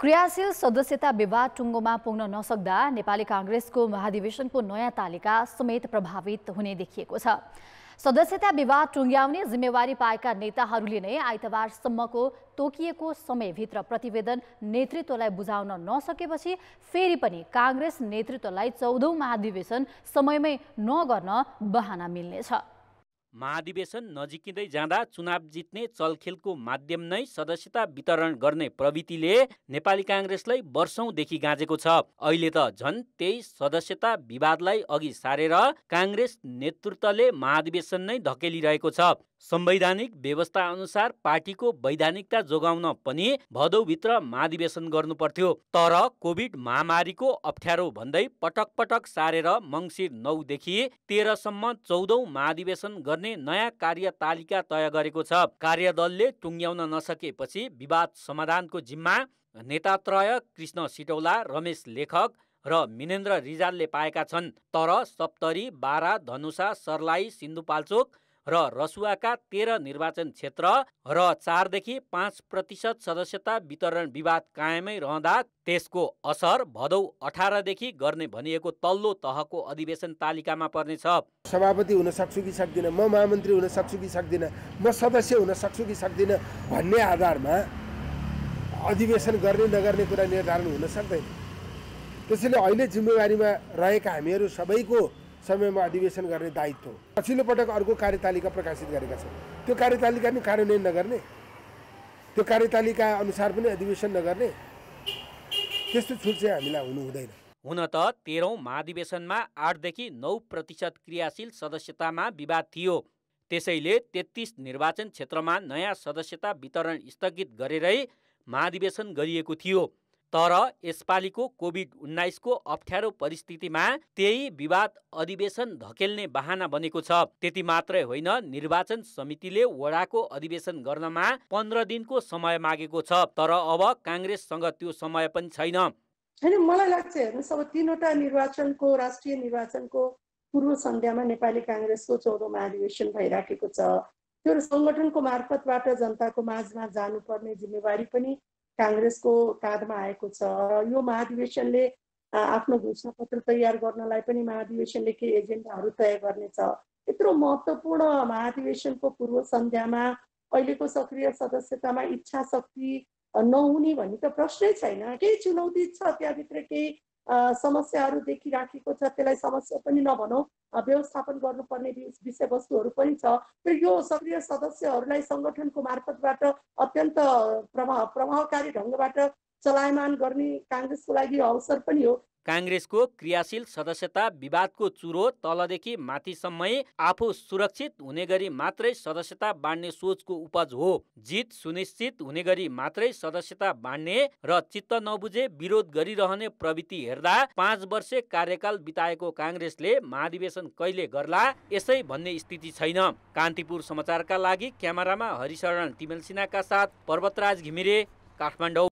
क्रियाशील सदस्यता विवाद टुङ्गोमा पुग्न नसक्दा नेपाली काङ्ग्रेसको महाधिवेशनको नयाँ तालिका समेत प्रभावित हुने देखिएको छ सदस्यता विवाद टुङ्ग्याउने जिम्मेवारी पाएका नेताहरूले नै आइतबारसम्मको तोकिएको समयभित्र प्रतिवेदन नेतृत्वलाई बुझाउन नसकेपछि फेरि पनि काङ्ग्रेस नेतृत्वलाई चौधौँ महाधिवेशन समयमै नगर्न बहाना मिल्नेछ महाधिवेशन नजिकिँदै जाँदा चुनाव जित्ने चलखेलको माध्यम नै सदस्यता वितरण गर्ने प्रवृत्तिले नेपाली काङ्ग्रेसलाई वर्षौंदेखि गाँजेको छ अहिले त झन् त्यही सदस्यता विवादलाई अघि सारेर काङ्ग्रेस नेतृत्वले महाधिवेशन नै धकेलिरहेको छ संवैधानिक व्यवस्था अनुसार पार्टीको वैधानिकता जोगाउन पनि भदौभित्र महाधिवेशन गर्नुपर्थ्यो तर कोभिड महामारीको अप्ठ्यारो भन्दै पटक पटक सारेर मङ्सिर नौदेखि तेह्रसम्म चौधौँ महाधिवेशन गर्ने नयाँ कार्यतालिका तय गरेको छ कार्यदलले टुङ्ग्याउन नसकेपछि विवाद समाधानको जिम्मा नेतात्रय कृष्ण सिटौला रमेश लेखक र मिनेन्द्र रिजालले पाएका छन् तर सप्तरी बारा धनुषा सर्लाई सिन्धुपाल्चोक र रसुवाका तेह्र निर्वाचन क्षेत्र र चारदेखि पाँच प्रतिशत सदस्यता वितरण विवाद कायमै रहँदा त्यसको असर भदौ अठारदेखि गर्ने भनिएको तल्लो तहको अधिवेशन तालिकामा पर्नेछ सभापति हुन सक्छु कि सक्दिनँ म महामन्त्री हुन सक्छु कि सक्दिनँ म सदस्य हुन सक्छु कि सक्दिनँ भन्ने आधारमा अधिवेशन गर्ने नगर्ने कुरा निर्धारण हुन सक्दैन त्यसैले अहिले जिम्मेवारीमा रहेका हामीहरू सबैको समयमा अधिवेशन गर्ने दायित्व पछिल्लो पटक अर्को कार्यतालिका प्रकाशित गरेका छन् त्यो कार्यतालिका पनि कार्यान्वयन नगर्ने त्यो कार्यतालिका अनुसार पनि अधिवेशन नगर्ने त्यस्तो छुट चाहिँ हामीलाई हुनु हुँदैन हुन त तेह्रौँ महाधिवेशनमा आठदेखि नौ प्रतिशत क्रियाशील सदस्यतामा विवाद थियो त्यसैले तेत्तिस निर्वाचन क्षेत्रमा नयाँ सदस्यता वितरण स्थगित गरेरै महाधिवेशन गरिएको थियो तर यसपालिको कोभिड उन्नाइसको अप्ठ्यारो परिस्थितिमा त्यही विवाद अधिवेशन धकेल्ने बहाना बनेको छ त्यति मात्रै होइन निर्वाचन समितिले वडाको अधिवेशन गर्नमा पन्ध्र दिनको समय मागेको छ तर अब काङ्ग्रेससँग त्यो समय पनि छैन होइन मलाई लाग्छ हेर्नुहोस् अब तिनवटा निर्वाचनको राष्ट्रिय निर्वाचनको पूर्व सन्ध्यामा नेपाली काङ्ग्रेसको चौधौँमा अधिवेशन भइराखेको छ त्यो सङ्गठनको मार्फतबाट जनताको माझमा जानुपर्ने जिम्मेवारी पनि काङ्ग्रेसको काँधमा आएको छ यो महाधिवेशनले आफ्नो घोषणापत्र तयार गर्नलाई पनि महाधिवेशनले केही एजेन्डाहरू तय गर्नेछ यत्रो महत्त्वपूर्ण महाधिवेशनको पूर्व सन्ध्यामा अहिलेको सक्रिय सदस्यतामा इच्छा शक्ति नहुने भन्ने त प्रश्नै छैन केही चुनौती छ त्यहाँभित्र केही समस्याहरू देखिराखेको छ त्यसलाई समस्या पनि नभनौँ व्यवस्थापन गर्नुपर्ने विषयवस्तुहरू पनि छ र यो सक्रिय सदस्यहरूलाई सङ्गठनको मार्फतबाट अत्यन्त प्रभाव प्रभावकारी ढङ्गबाट चलायमान गर्ने काङ्ग्रेसको लागि अवसर पनि हो काङ्ग्रेसको क्रियाशील सदस्यता विवादको चुरो तलदेखि माथिसम्मै आफू सुरक्षित हुने गरी मात्रै सदस्यता बाँड्ने सोचको उपज हो जित सुनिश्चित हुने गरी मात्रै सदस्यता बाँड्ने र चित्त नबुझे विरोध गरिरहने प्रवृत्ति हेर्दा पाँच वर्षे कार्यकाल बिताएको काङ्ग्रेसले महाधिवेशन कहिले गर्ला यसै भन्ने स्थिति छैन कान्तिपुर समाचारका लागि क्यामेरामा हरिशरण तिमेलसिनाका साथ पर्वतराज घिमिरे काठमाडौँ